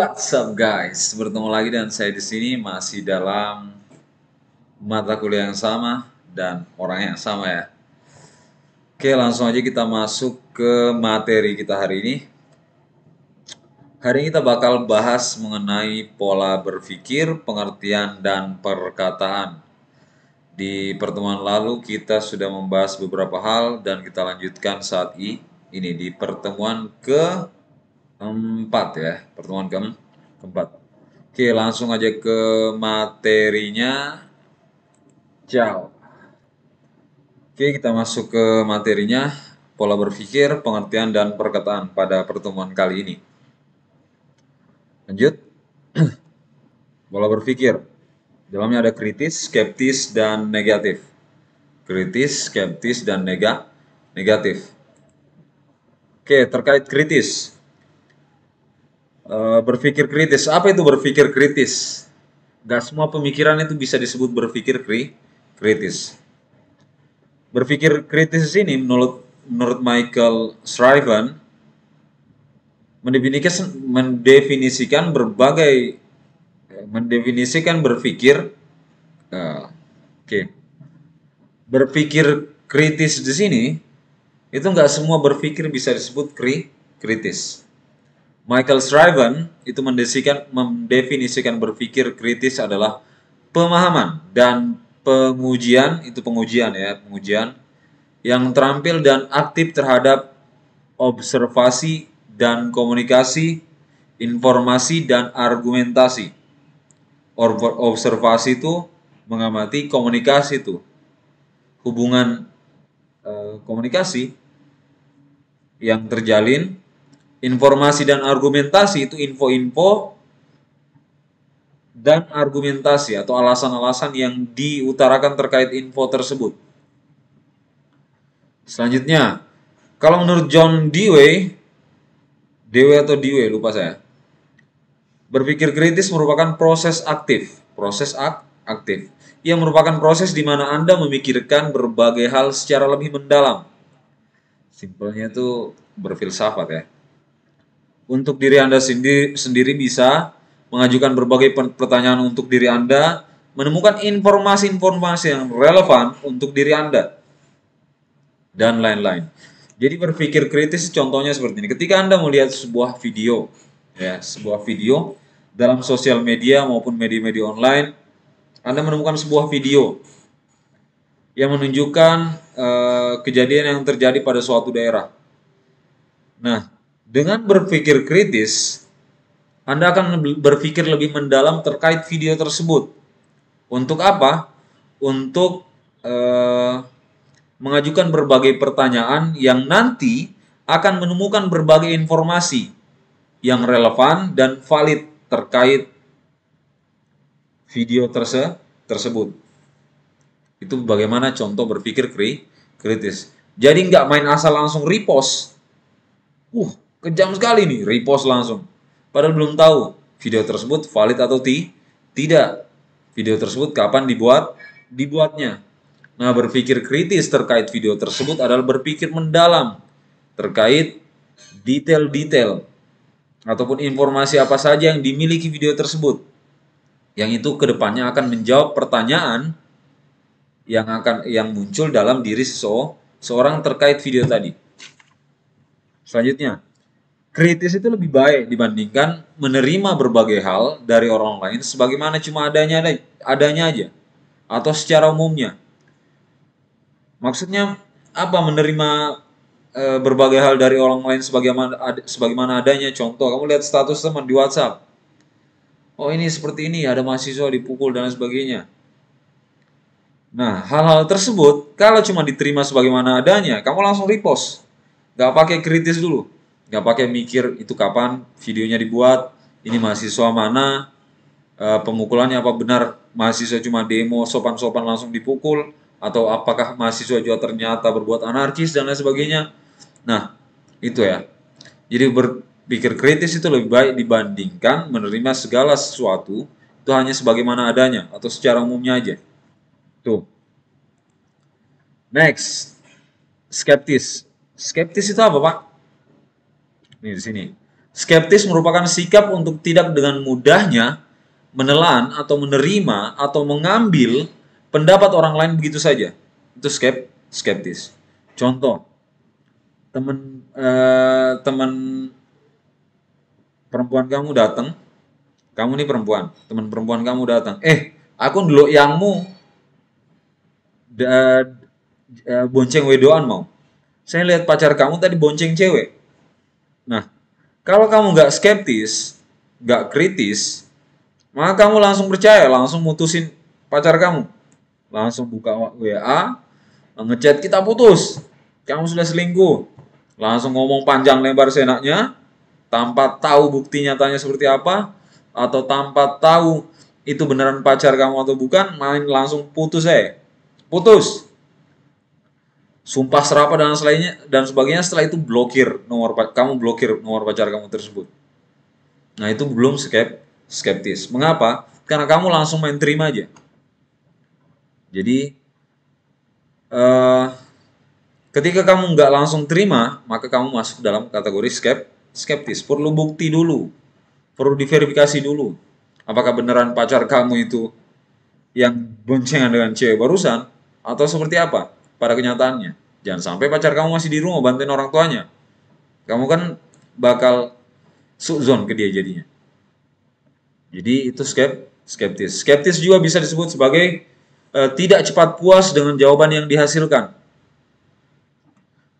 What's up guys? Bertemu lagi dan saya di sini masih dalam mata kuliah yang sama dan orang yang sama ya. Oke, langsung aja kita masuk ke materi kita hari ini. Hari ini kita bakal bahas mengenai pola berpikir, pengertian dan perkataan. Di pertemuan lalu kita sudah membahas beberapa hal dan kita lanjutkan saat ini di pertemuan ke keempat ya, pertemuan ke keempat. Oke, langsung aja ke materinya. Ciao. Oke, kita masuk ke materinya. Pola berpikir, pengertian, dan perkataan pada pertemuan kali ini. Lanjut. Pola berpikir. Dalamnya ada kritis, skeptis, dan negatif. Kritis, skeptis, dan nega negatif. Oke, terkait kritis. Eh, berpikir kritis. Apa itu berpikir kritis? Gak semua pemikiran itu bisa disebut berpikir kri kritis. Berpikir kritis ini menurut menurut Michael Shriven mendefinisikan, mendefinisikan berbagai eh, mendefinisikan berpikir uh, oke okay. berpikir kritis di sini itu nggak semua berpikir bisa disebut kri kritis Michael Shriven itu mendefinisikan, mendefinisikan berpikir kritis adalah pemahaman dan pengujian itu pengujian ya pengujian yang terampil dan aktif terhadap observasi dan komunikasi, informasi dan argumentasi. Observasi itu mengamati komunikasi itu hubungan eh, komunikasi yang terjalin Informasi dan argumentasi itu info-info dan argumentasi atau alasan-alasan yang diutarakan terkait info tersebut. Selanjutnya, kalau menurut John Dewey, Dewey atau Dewey lupa saya. Berpikir kritis merupakan proses aktif, proses ak aktif yang merupakan proses di mana Anda memikirkan berbagai hal secara lebih mendalam. Simpelnya itu berfilsafat ya untuk diri Anda sendiri, sendiri bisa mengajukan berbagai pertanyaan untuk diri Anda, menemukan informasi-informasi yang relevan untuk diri Anda, dan lain-lain. Jadi berpikir kritis contohnya seperti ini. Ketika Anda melihat sebuah video, ya sebuah video dalam sosial media maupun media-media online, Anda menemukan sebuah video yang menunjukkan uh, kejadian yang terjadi pada suatu daerah. Nah, dengan berpikir kritis, Anda akan berpikir lebih mendalam terkait video tersebut. Untuk apa? Untuk eh, mengajukan berbagai pertanyaan yang nanti akan menemukan berbagai informasi yang relevan dan valid terkait video terse tersebut. Itu bagaimana contoh berpikir kri kritis. Jadi nggak main asal langsung repost. Uh, Kejam sekali nih, repost langsung. Padahal belum tahu video tersebut valid atau ti tidak. Video tersebut kapan dibuat? Dibuatnya. Nah, berpikir kritis terkait video tersebut adalah berpikir mendalam terkait detail-detail ataupun informasi apa saja yang dimiliki video tersebut. Yang itu kedepannya akan menjawab pertanyaan yang akan yang muncul dalam diri seseorang terkait video tadi. Selanjutnya, kritis itu lebih baik dibandingkan menerima berbagai hal dari orang lain sebagaimana cuma adanya adanya aja atau secara umumnya. Maksudnya apa menerima e, berbagai hal dari orang lain sebagaimana ad, sebagaimana adanya. Contoh, kamu lihat status teman di WhatsApp. Oh, ini seperti ini, ada mahasiswa dipukul dan sebagainya. Nah, hal-hal tersebut kalau cuma diterima sebagaimana adanya, kamu langsung repost. Gak pakai kritis dulu nggak pakai mikir itu kapan videonya dibuat ini mahasiswa mana uh, pemukulannya apa benar mahasiswa cuma demo sopan-sopan langsung dipukul atau apakah mahasiswa juga ternyata berbuat anarkis dan lain sebagainya nah itu ya jadi berpikir kritis itu lebih baik dibandingkan menerima segala sesuatu itu hanya sebagaimana adanya atau secara umumnya aja tuh next skeptis skeptis itu apa pak ini di sini. Skeptis merupakan sikap untuk tidak dengan mudahnya menelan atau menerima atau mengambil pendapat orang lain begitu saja. Itu skep skeptis. Contoh, teman eh, teman perempuan kamu datang, kamu nih perempuan, teman perempuan kamu datang. Eh, aku dulu yangmu da, da, eh, bonceng wedoan mau. Saya lihat pacar kamu tadi bonceng cewek kalau kamu nggak skeptis, nggak kritis, maka kamu langsung percaya, langsung mutusin pacar kamu. Langsung buka WA, ngechat kita putus. Kamu sudah selingkuh. Langsung ngomong panjang lebar senaknya, tanpa tahu bukti nyatanya seperti apa, atau tanpa tahu itu beneran pacar kamu atau bukan, main langsung putus eh. Putus sumpah serapa dan selainnya dan sebagainya setelah itu blokir nomor kamu blokir nomor pacar kamu tersebut nah itu belum skep skeptis mengapa karena kamu langsung main terima aja jadi uh, ketika kamu nggak langsung terima maka kamu masuk dalam kategori skep skeptis perlu bukti dulu perlu diverifikasi dulu apakah beneran pacar kamu itu yang boncengan dengan cewek barusan atau seperti apa pada kenyataannya. Jangan sampai pacar kamu masih di rumah bantuin orang tuanya. Kamu kan bakal suzon ke dia jadinya. Jadi itu skep, skeptis. Skeptis juga bisa disebut sebagai e, tidak cepat puas dengan jawaban yang dihasilkan.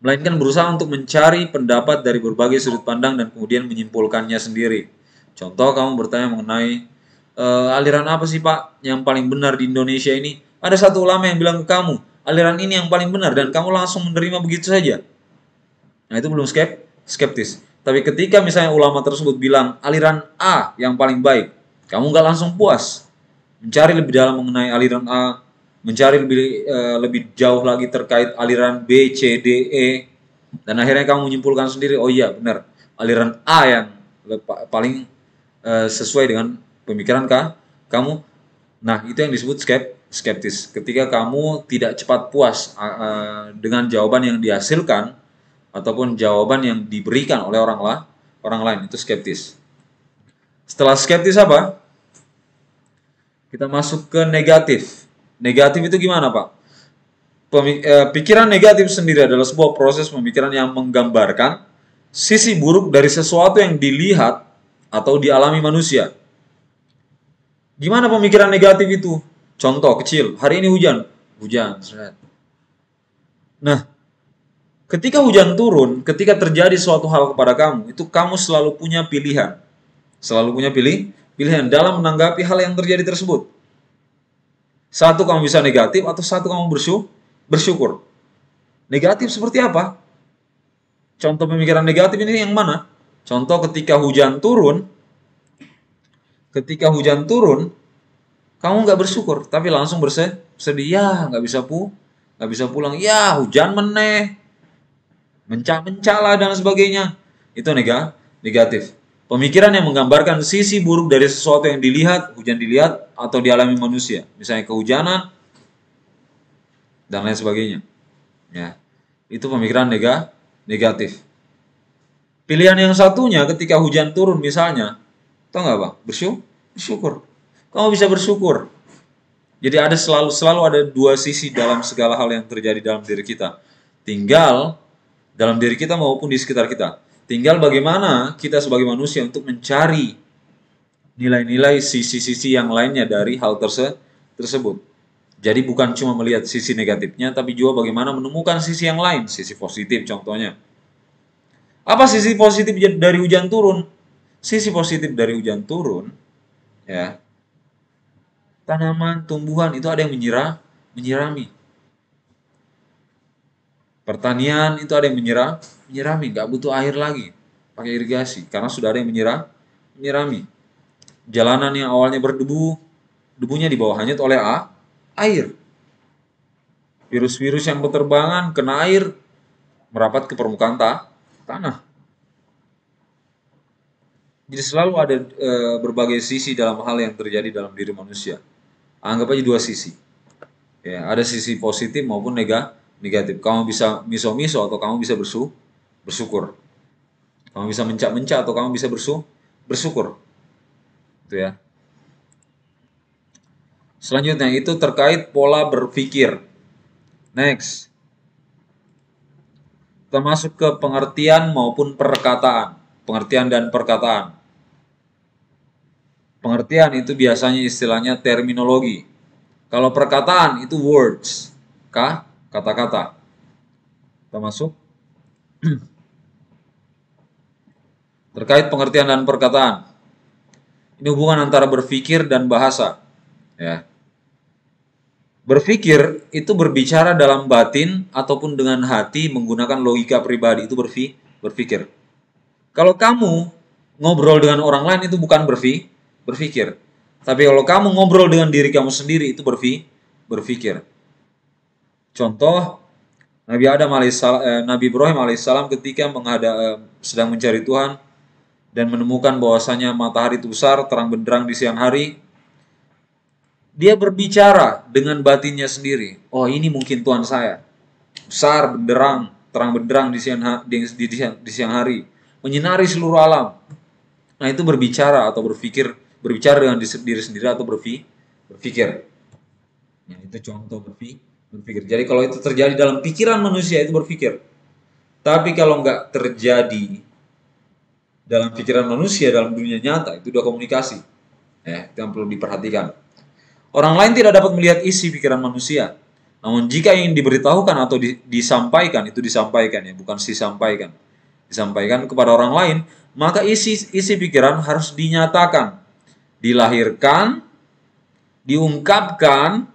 Melainkan berusaha untuk mencari pendapat dari berbagai sudut pandang dan kemudian menyimpulkannya sendiri. Contoh kamu bertanya mengenai e, aliran apa sih Pak yang paling benar di Indonesia ini? Ada satu ulama yang bilang ke kamu, aliran ini yang paling benar dan kamu langsung menerima begitu saja. Nah, itu belum skep, skeptis. Tapi ketika misalnya ulama tersebut bilang aliran A yang paling baik, kamu nggak langsung puas. Mencari lebih dalam mengenai aliran A, mencari lebih uh, lebih jauh lagi terkait aliran B, C, D, E, dan akhirnya kamu menyimpulkan sendiri, oh iya benar, aliran A yang paling uh, sesuai dengan pemikiran kah? kamu. Nah itu yang disebut skeptis skeptis. Ketika kamu tidak cepat puas uh, dengan jawaban yang dihasilkan ataupun jawaban yang diberikan oleh orang lah, orang lain itu skeptis. Setelah skeptis apa? Kita masuk ke negatif. Negatif itu gimana, Pak? E, pikiran negatif sendiri adalah sebuah proses pemikiran yang menggambarkan sisi buruk dari sesuatu yang dilihat atau dialami manusia. Gimana pemikiran negatif itu? Contoh kecil, hari ini hujan, hujan. Nah, ketika hujan turun, ketika terjadi suatu hal kepada kamu, itu kamu selalu punya pilihan. Selalu punya pilih, pilihan dalam menanggapi hal yang terjadi tersebut. Satu kamu bisa negatif atau satu kamu bersyukur. bersyukur. Negatif seperti apa? Contoh pemikiran negatif ini yang mana? Contoh ketika hujan turun, ketika hujan turun, kamu nggak bersyukur tapi langsung bersedih ya nggak bisa pu nggak bisa pulang ya hujan meneh mencah mencala dan sebagainya itu nega negatif pemikiran yang menggambarkan sisi buruk dari sesuatu yang dilihat hujan dilihat atau dialami manusia misalnya kehujanan dan lain sebagainya ya itu pemikiran nega negatif pilihan yang satunya ketika hujan turun misalnya tau nggak bang bersyukur kamu bisa bersyukur. Jadi ada selalu selalu ada dua sisi dalam segala hal yang terjadi dalam diri kita. Tinggal dalam diri kita maupun di sekitar kita. Tinggal bagaimana kita sebagai manusia untuk mencari nilai-nilai sisi-sisi yang lainnya dari hal terse tersebut. Jadi bukan cuma melihat sisi negatifnya, tapi juga bagaimana menemukan sisi yang lain, sisi positif contohnya. Apa sisi positif dari hujan turun? Sisi positif dari hujan turun, ya, tanaman, tumbuhan itu ada yang menyiram, menyirami. Pertanian itu ada yang menyiram, menyirami, Gak butuh air lagi, pakai irigasi karena sudah ada yang menyiram, menyirami. Jalanan yang awalnya berdebu, debunya di bawah hanyut oleh A, air. Virus-virus yang berterbangan kena air merapat ke permukaan ta, tanah. Jadi selalu ada e, berbagai sisi dalam hal yang terjadi dalam diri manusia anggap aja dua sisi. Ya, ada sisi positif maupun negatif. Kamu bisa miso-miso atau kamu bisa bersu bersyukur. Kamu bisa mencak-mencak atau kamu bisa bersu bersyukur. Itu ya. Selanjutnya itu terkait pola berpikir. Next. Termasuk ke pengertian maupun perkataan. Pengertian dan perkataan. Pengertian itu biasanya istilahnya terminologi. Kalau perkataan itu words, kah kata-kata. Kita masuk. Terkait pengertian dan perkataan. Ini hubungan antara berpikir dan bahasa. Ya. Berpikir itu berbicara dalam batin ataupun dengan hati menggunakan logika pribadi itu berpikir. Kalau kamu ngobrol dengan orang lain itu bukan berpikir berpikir. Tapi kalau kamu ngobrol dengan diri kamu sendiri itu berfi, berpikir. Contoh Nabi Adam alaihissalam, eh, Nabi Ibrahim alaihissalam ketika menghada, eh, sedang mencari Tuhan dan menemukan bahwasanya matahari itu besar terang benderang di siang hari, dia berbicara dengan batinnya sendiri. Oh ini mungkin Tuhan saya besar benderang terang benderang di siang di, di, di, di siang hari menyinari seluruh alam. Nah itu berbicara atau berpikir berbicara dengan diri sendiri atau berfi, berpikir. Ya, itu contoh berfi, berpikir. Jadi kalau itu terjadi dalam pikiran manusia itu berpikir. Tapi kalau nggak terjadi dalam pikiran manusia dalam dunia nyata itu dua komunikasi. Ya, itu yang perlu diperhatikan. Orang lain tidak dapat melihat isi pikiran manusia. Namun jika ingin diberitahukan atau disampaikan itu disampaikan ya, bukan disampaikan. Disampaikan kepada orang lain, maka isi isi pikiran harus dinyatakan dilahirkan, diungkapkan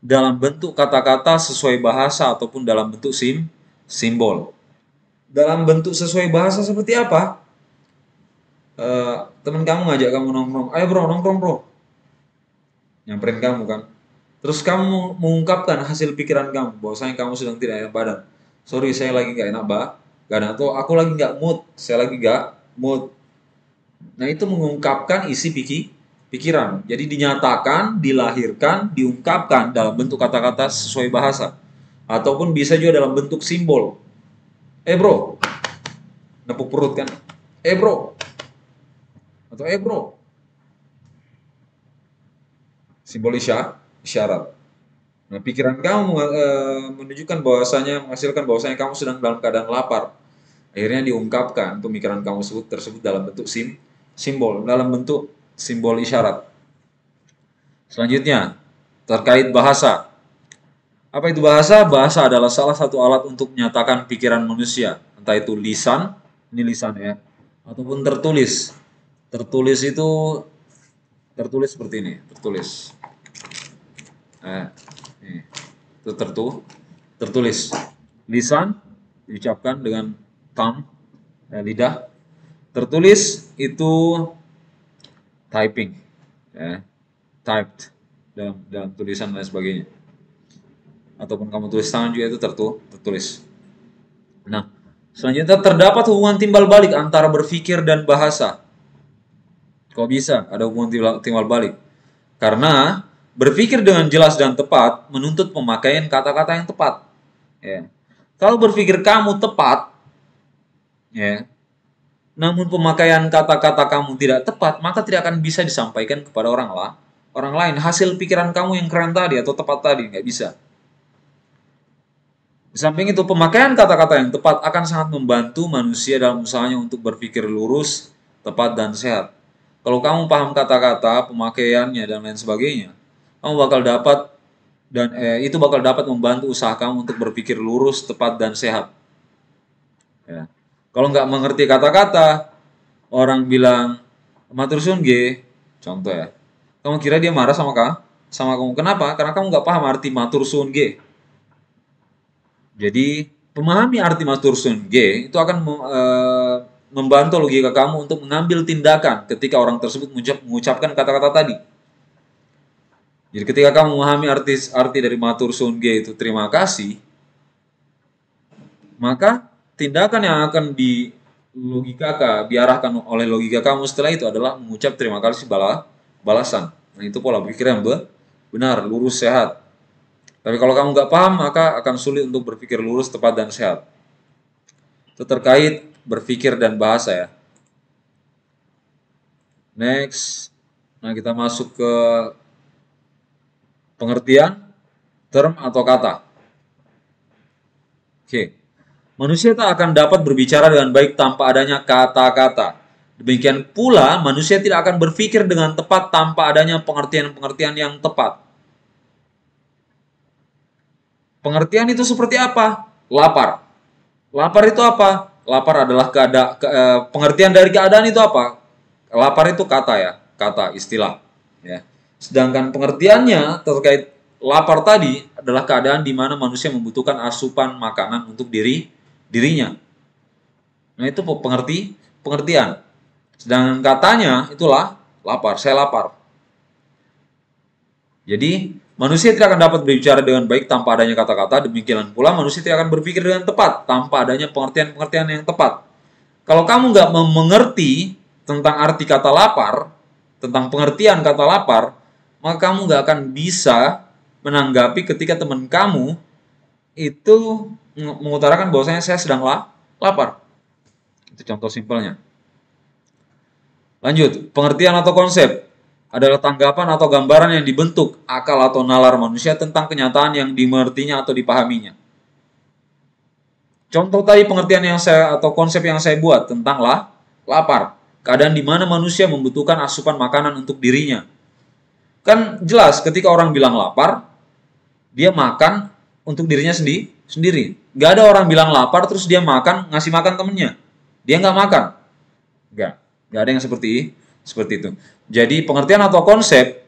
dalam bentuk kata-kata sesuai bahasa ataupun dalam bentuk sim simbol. Dalam bentuk sesuai bahasa seperti apa? E, teman kamu ngajak kamu nongkrong, ayo bro nongkrong bro, nyamperin kamu kan. Terus kamu mengungkapkan hasil pikiran kamu bahwasanya kamu sedang tidak enak badan. Sorry saya lagi nggak enak bah, karena atau aku lagi nggak mood, saya lagi nggak mood Nah itu mengungkapkan isi pikir pikiran. Jadi dinyatakan, dilahirkan, diungkapkan dalam bentuk kata-kata sesuai bahasa. Ataupun bisa juga dalam bentuk simbol. Eh bro, nepuk perut kan? Eh bro, atau eh bro. Simbol isya, isyarat. Nah, pikiran kamu e, menunjukkan bahwasanya menghasilkan bahwasanya kamu sedang dalam keadaan lapar. Akhirnya diungkapkan pemikiran kamu tersebut dalam bentuk sim, simbol dalam bentuk simbol isyarat. Selanjutnya, terkait bahasa. Apa itu bahasa? Bahasa adalah salah satu alat untuk menyatakan pikiran manusia, entah itu lisan, ini lisan ya, ataupun tertulis. Tertulis itu tertulis seperti ini, tertulis. Eh, ini. Itu tertu, tertulis. Lisan diucapkan dengan tam, eh, lidah. Tertulis itu typing, ya, typed dalam dalam tulisan dan sebagainya. Ataupun kamu tulis tangan juga itu tertu, tertulis. Nah, selanjutnya terdapat hubungan timbal balik antara berpikir dan bahasa. Kok bisa ada hubungan timbal balik? Karena berpikir dengan jelas dan tepat menuntut pemakaian kata-kata yang tepat. Ya. Kalau berpikir kamu tepat, ya, namun pemakaian kata-kata kamu tidak tepat, maka tidak akan bisa disampaikan kepada orang lah, orang lain. Hasil pikiran kamu yang keren tadi atau tepat tadi nggak bisa. Di samping itu, pemakaian kata-kata yang tepat akan sangat membantu manusia dalam usahanya untuk berpikir lurus, tepat, dan sehat. Kalau kamu paham kata-kata, pemakaiannya, dan lain sebagainya, kamu bakal dapat dan eh, itu bakal dapat membantu usaha kamu untuk berpikir lurus, tepat, dan sehat. Ya. Kalau nggak mengerti kata-kata, orang bilang matur suwun contoh ya. Kamu kira dia marah sama kamu? Sama kamu. Kenapa? Karena kamu nggak paham arti matur suwun Jadi, pemahami arti matur suwun itu akan e, membantu logika kamu untuk mengambil tindakan ketika orang tersebut mengucap mengucapkan kata-kata tadi. Jadi ketika kamu memahami arti arti dari matur suwun itu terima kasih, maka tindakan yang akan di logika kak, diarahkan oleh logika kamu setelah itu adalah mengucap terima kasih bala, balasan. Nah itu pola pikir yang be, benar, lurus, sehat. Tapi kalau kamu nggak paham maka akan sulit untuk berpikir lurus, tepat, dan sehat. Itu terkait berpikir dan bahasa ya. Next, nah kita masuk ke pengertian term atau kata. Oke. Okay. Manusia tak akan dapat berbicara dengan baik tanpa adanya kata-kata. Demikian pula, manusia tidak akan berpikir dengan tepat tanpa adanya pengertian-pengertian yang tepat. Pengertian itu seperti apa? Lapar. Lapar itu apa? Lapar adalah keada ke, eh, pengertian dari keadaan itu apa? Lapar itu kata ya, kata istilah. Ya. Sedangkan pengertiannya terkait lapar tadi adalah keadaan di mana manusia membutuhkan asupan makanan untuk diri dirinya. Nah, itu pengerti pengertian. Sedangkan katanya itulah lapar, saya lapar. Jadi, manusia tidak akan dapat berbicara dengan baik tanpa adanya kata-kata, demikian pula manusia tidak akan berpikir dengan tepat tanpa adanya pengertian-pengertian yang tepat. Kalau kamu nggak mengerti tentang arti kata lapar, tentang pengertian kata lapar, maka kamu nggak akan bisa menanggapi ketika teman kamu itu mengutarakan bahwasanya saya sedang la, lapar. Itu contoh simpelnya. Lanjut, pengertian atau konsep adalah tanggapan atau gambaran yang dibentuk akal atau nalar manusia tentang kenyataan yang dimengertinya atau dipahaminya. Contoh tadi pengertian yang saya atau konsep yang saya buat tentang lah, lapar, keadaan di mana manusia membutuhkan asupan makanan untuk dirinya. Kan jelas ketika orang bilang lapar, dia makan untuk dirinya sendi, sendiri. Gak ada orang bilang lapar terus dia makan ngasih makan temennya. Dia nggak makan. Gak. Gak ada yang seperti seperti itu. Jadi pengertian atau konsep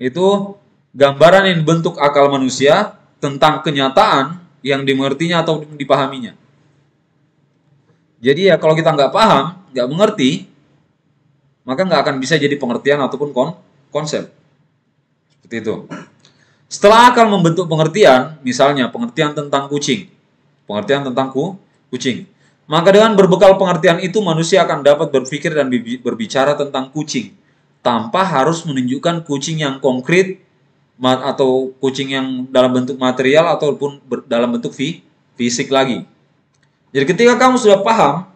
itu gambaran yang bentuk akal manusia tentang kenyataan yang dimengertinya atau dipahaminya. Jadi ya kalau kita nggak paham, nggak mengerti, maka nggak akan bisa jadi pengertian ataupun kon konsep. Seperti itu. Setelah akal membentuk pengertian, misalnya pengertian tentang kucing, pengertian tentang ku, kucing. Maka dengan berbekal pengertian itu manusia akan dapat berpikir dan berbicara tentang kucing tanpa harus menunjukkan kucing yang konkret atau kucing yang dalam bentuk material ataupun dalam bentuk fi, fisik lagi. Jadi ketika kamu sudah paham,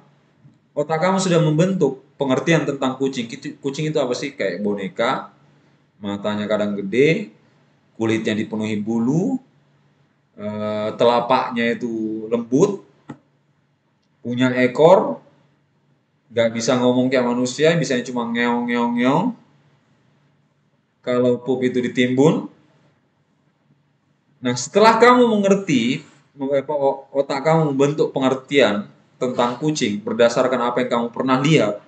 otak kamu sudah membentuk pengertian tentang kucing. Kucing itu apa sih? Kayak boneka, matanya kadang gede, kulitnya dipenuhi bulu, Eh, telapaknya itu lembut, punya ekor, nggak bisa ngomong kayak manusia, bisa cuma ngeong ngeong ngeong. Kalau pup itu ditimbun. Nah setelah kamu mengerti, otak kamu membentuk pengertian tentang kucing berdasarkan apa yang kamu pernah lihat,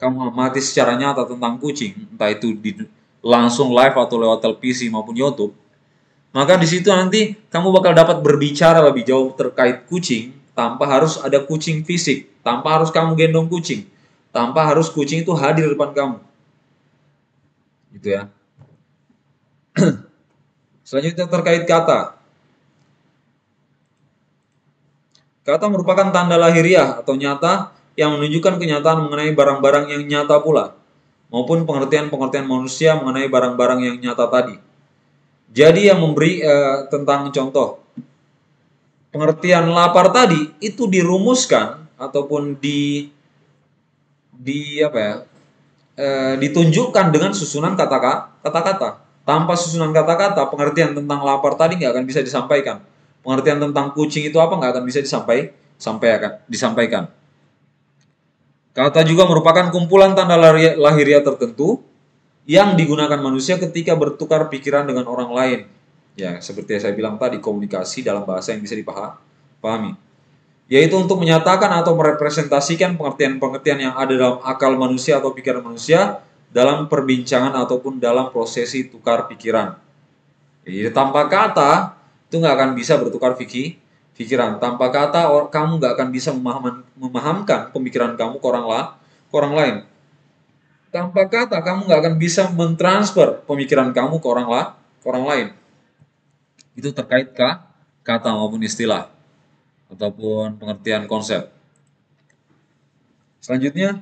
kamu amati secara nyata tentang kucing, entah itu di, langsung live atau lewat televisi maupun YouTube, maka di situ nanti kamu bakal dapat berbicara lebih jauh terkait kucing tanpa harus ada kucing fisik, tanpa harus kamu gendong kucing, tanpa harus kucing itu hadir di depan kamu. Gitu ya. Selanjutnya terkait kata. Kata merupakan tanda lahiriah atau nyata yang menunjukkan kenyataan mengenai barang-barang yang nyata pula maupun pengertian-pengertian manusia mengenai barang-barang yang nyata tadi. Jadi yang memberi eh, tentang contoh pengertian lapar tadi itu dirumuskan ataupun di di apa ya eh, ditunjukkan dengan susunan kata-kata kata-kata. Tanpa susunan kata-kata, pengertian tentang lapar tadi nggak akan bisa disampaikan. Pengertian tentang kucing itu apa nggak akan bisa disampaikan, sampai akan disampaikan. Kata juga merupakan kumpulan tanda lahiriah tertentu yang digunakan manusia ketika bertukar pikiran dengan orang lain. Ya, seperti yang saya bilang tadi, komunikasi dalam bahasa yang bisa dipahami. Yaitu untuk menyatakan atau merepresentasikan pengertian-pengertian yang ada dalam akal manusia atau pikiran manusia dalam perbincangan ataupun dalam prosesi tukar pikiran. Jadi tanpa kata, itu nggak akan bisa bertukar fikih, pikiran. Tanpa kata, kamu nggak akan bisa memaham, memahamkan pemikiran kamu ke orang, lah, ke orang lain. Tanpa kata kamu nggak akan bisa mentransfer pemikiran kamu ke orang, lah ke orang lain. Itu terkait ke kata maupun istilah ataupun pengertian konsep. Selanjutnya,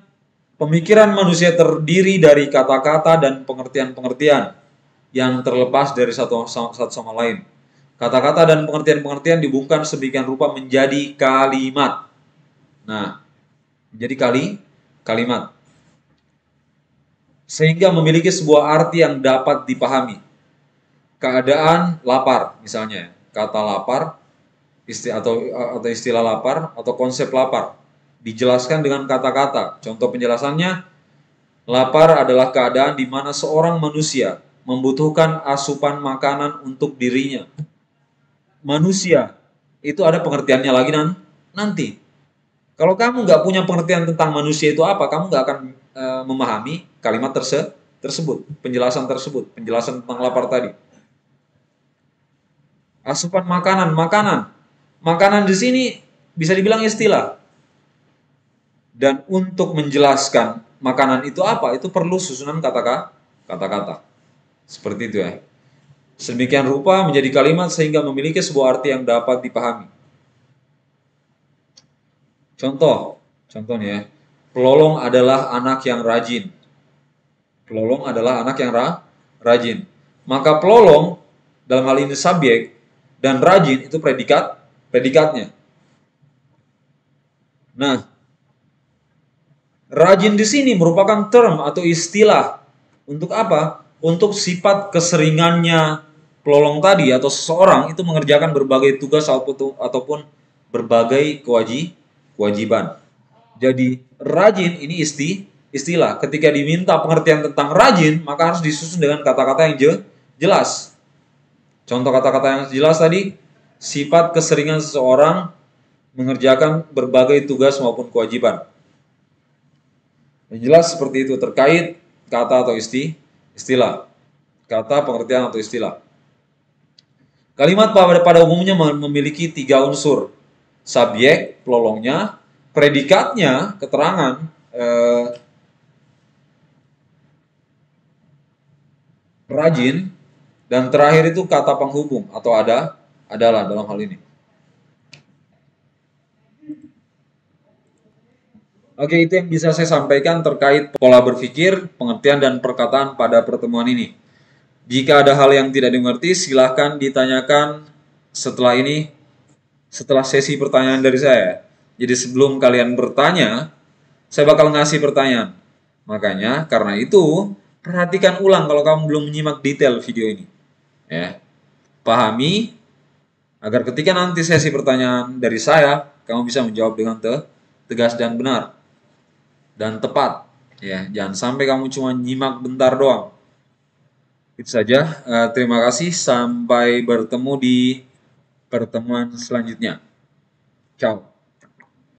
pemikiran manusia terdiri dari kata-kata dan pengertian-pengertian yang terlepas dari satu sama, satu sama lain. Kata-kata dan pengertian-pengertian dibungkam sebagian rupa menjadi kalimat. Nah, menjadi kali kalimat sehingga memiliki sebuah arti yang dapat dipahami. Keadaan lapar misalnya, kata lapar isti atau atau istilah lapar atau konsep lapar dijelaskan dengan kata-kata. Contoh penjelasannya lapar adalah keadaan di mana seorang manusia membutuhkan asupan makanan untuk dirinya. Manusia itu ada pengertiannya lagi nanti. Kalau kamu nggak punya pengertian tentang manusia itu apa, kamu nggak akan e, memahami kalimat terse tersebut, penjelasan tersebut, penjelasan tentang lapar tadi. Asupan makanan, makanan. Makanan di sini bisa dibilang istilah. Dan untuk menjelaskan makanan itu apa, itu perlu susunan kata-kata. Seperti itu ya. Sedemikian rupa menjadi kalimat sehingga memiliki sebuah arti yang dapat dipahami. Contoh, contohnya ya. Pelolong adalah anak yang rajin. Pelolong adalah anak yang ra, rajin. Maka pelolong dalam hal ini subjek dan rajin itu predikat predikatnya. Nah, rajin di sini merupakan term atau istilah untuk apa? Untuk sifat keseringannya pelolong tadi atau seseorang itu mengerjakan berbagai tugas ataupun berbagai kewajiban. Jadi rajin ini isti istilah. Ketika diminta pengertian tentang rajin, maka harus disusun dengan kata-kata yang je, jelas. Contoh kata-kata yang jelas tadi, sifat keseringan seseorang mengerjakan berbagai tugas maupun kewajiban. Yang jelas seperti itu terkait kata atau isti, istilah. Kata, pengertian, atau istilah. Kalimat pada, pada umumnya memiliki tiga unsur. Subjek, pelolongnya, predikatnya keterangan eh, rajin dan terakhir itu kata penghubung atau ada adalah dalam hal ini. Oke, itu yang bisa saya sampaikan terkait pola berpikir, pengertian dan perkataan pada pertemuan ini. Jika ada hal yang tidak dimengerti, silahkan ditanyakan setelah ini, setelah sesi pertanyaan dari saya. Jadi sebelum kalian bertanya, saya bakal ngasih pertanyaan. Makanya karena itu perhatikan ulang kalau kamu belum menyimak detail video ini. Ya. Pahami agar ketika nanti sesi pertanyaan dari saya, kamu bisa menjawab dengan te tegas dan benar dan tepat. Ya, jangan sampai kamu cuma nyimak bentar doang. Itu saja. Uh, terima kasih. Sampai bertemu di pertemuan selanjutnya. Ciao.